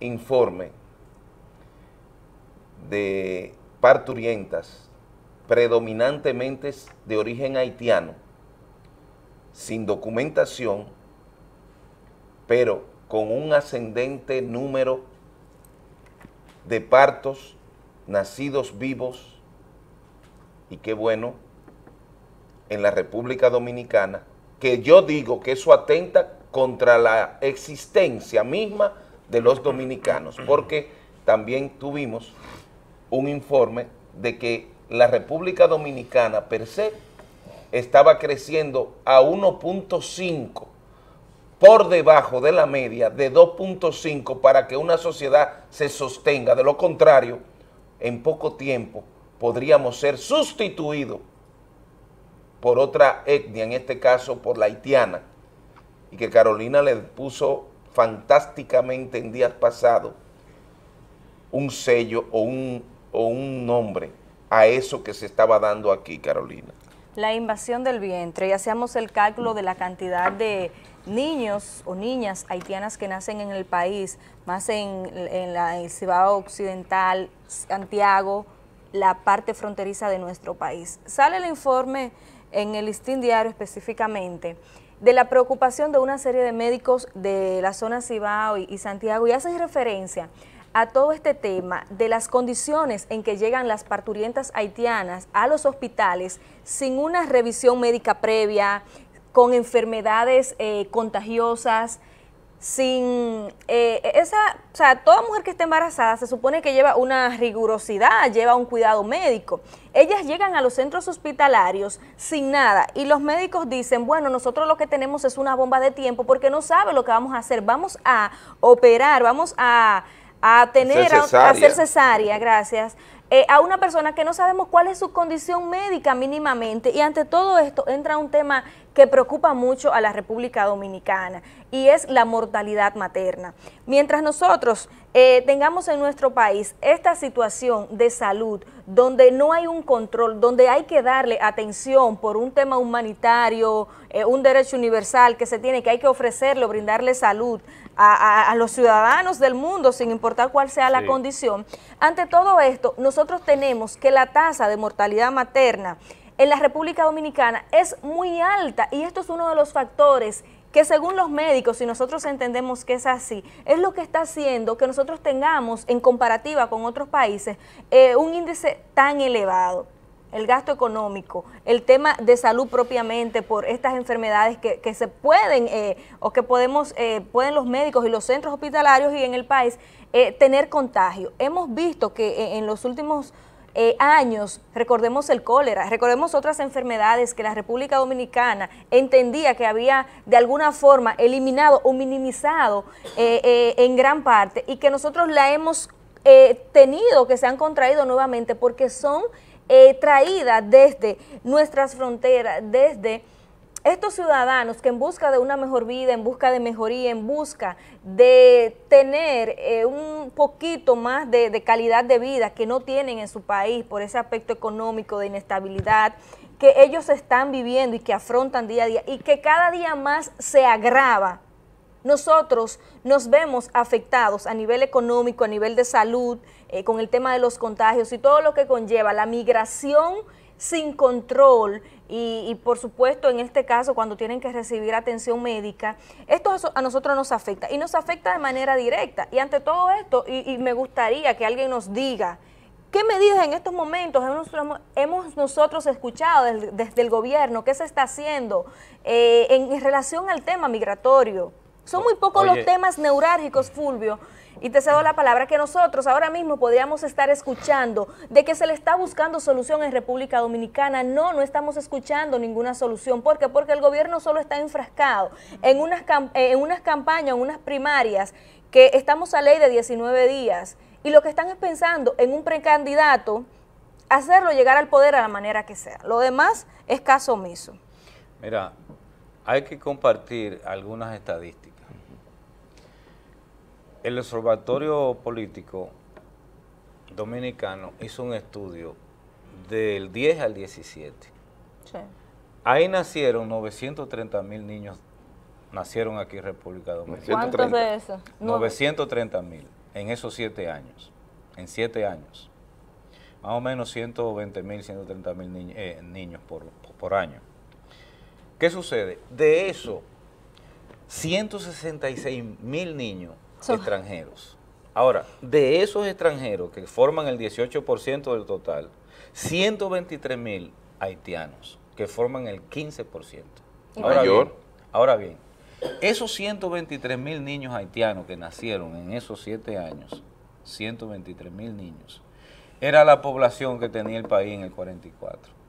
informe de parturientas predominantemente de origen haitiano, sin documentación, pero con un ascendente número de partos nacidos vivos, y qué bueno, en la República Dominicana, que yo digo que eso atenta contra la existencia misma de los dominicanos, porque también tuvimos un informe de que la República Dominicana per se estaba creciendo a 1.5 por debajo de la media de 2.5 para que una sociedad se sostenga. De lo contrario, en poco tiempo podríamos ser sustituidos por otra etnia, en este caso por la haitiana, y que Carolina le puso fantásticamente en días pasados un sello o un, o un nombre a eso que se estaba dando aquí, Carolina. La invasión del vientre, y hacíamos el cálculo de la cantidad de niños o niñas haitianas que nacen en el país, más en, la Cibao Occidental, Santiago, la parte fronteriza de nuestro país. Sale el informe en el listín diario específicamente de la preocupación de una serie de médicos de la zona Cibao y, Santiago y hacen referencia a todo este tema de las condiciones en que llegan las parturientas haitianas a los hospitales sin una revisión médica previa, con enfermedades eh, contagiosas, sin eh, e-, esa, o sea, toda mujer que está embarazada se supone que lleva una rigurosidad, lleva un cuidado médico. Ellas llegan a los centros hospitalarios sin nada y los médicos dicen, bueno, nosotros lo que tenemos es una bomba de tiempo porque no sabe lo que vamos a hacer, vamos a operar, vamos a, tener, a hacer cesárea gracias, eh, a una persona que no sabemos cuál es su condición médica mínimamente y ante todo esto entra un tema que preocupa mucho a la República Dominicana y es la mortalidad materna. Mientras nosotros eh, tengamos en nuestro país esta situación de salud donde no hay un control, donde hay que darle atención por un tema humanitario, eh, un derecho universal que se tiene, que hay que ofrecerlo, brindarle salud a, los ciudadanos del mundo, sin importar cuál sea la condición. Ante todo esto, nosotros tenemos que la tasa de mortalidad materna en la República Dominicana es muy alta y esto es uno de los factores que según los médicos, si nosotros entendemos que es así, es lo que está haciendo que nosotros tengamos en comparativa con otros países eh, un índice tan elevado el gasto económico, el tema de salud propiamente por estas enfermedades que, se pueden eh, o que podemos, eh, pueden los médicos y los centros hospitalarios y en el país tener contagio. Hemos visto que en los últimos eh, años, recordemos el cólera, recordemos otras enfermedades que la República Dominicana entendía que había de alguna forma eliminado o minimizado eh, eh, en gran parte y que nosotros la hemos tenido, que se han contraído nuevamente porque son traídas desde nuestras fronteras, desde estos ciudadanos que en busca de una mejor vida, en busca de mejoría, en busca de tener eh, un poquito más de, calidad de vida que no tienen en su país por ese aspecto económico de inestabilidad, que ellos están viviendo y que afrontan día a día y que cada día más se agrava. Nosotros nos vemos afectados a nivel económico, a nivel de salud, eh, con el tema de los contagios y todo lo que conlleva la migración sin control y, por supuesto en este caso cuando tienen que recibir atención médica, esto a nosotros nos afecta y nos afecta de manera directa. Y ante todo esto, y, me gustaría que alguien nos diga, ¿Qué medidas en estos momentos hemos, nosotros escuchado desde, el gobierno? ¿Qué se está haciendo eh, en relación al tema migratorio? Son muy pocos los temas neurálgicos, Fulvio. Y te cedo la palabra que nosotros ahora mismo podríamos estar escuchando de que se le está buscando solución en República Dominicana. No, no estamos escuchando ninguna solución. ¿Por qué? Porque el gobierno solo está enfrascado en unas, eh, en unas campañas, en unas primarias, que estamos a ley de 19 días. Y lo que están es pensando en un precandidato, hacerlo llegar al poder a la manera que sea. Lo demás es caso omiso. Mira, hay que compartir algunas estadísticas el Observatorio Político Dominicano hizo un estudio del 10 al 17. Ahí nacieron 930 mil niños, nacieron aquí en República Dominicana. ¿Cuántos de esos? 930 mil en esos siete años, en siete años. Más o menos 120 mil, 130 mil eh, niños, por, por año. ¿Qué sucede? De eso, 166 mil niños extranjeros. Ahora, de esos extranjeros que forman el 18% del total, 123 mil haitianos que forman el 15%. Ahora Bien, esos 123 mil niños haitianos que nacieron en esos siete años, 123 mil niños, era la población que tenía el país en el 44.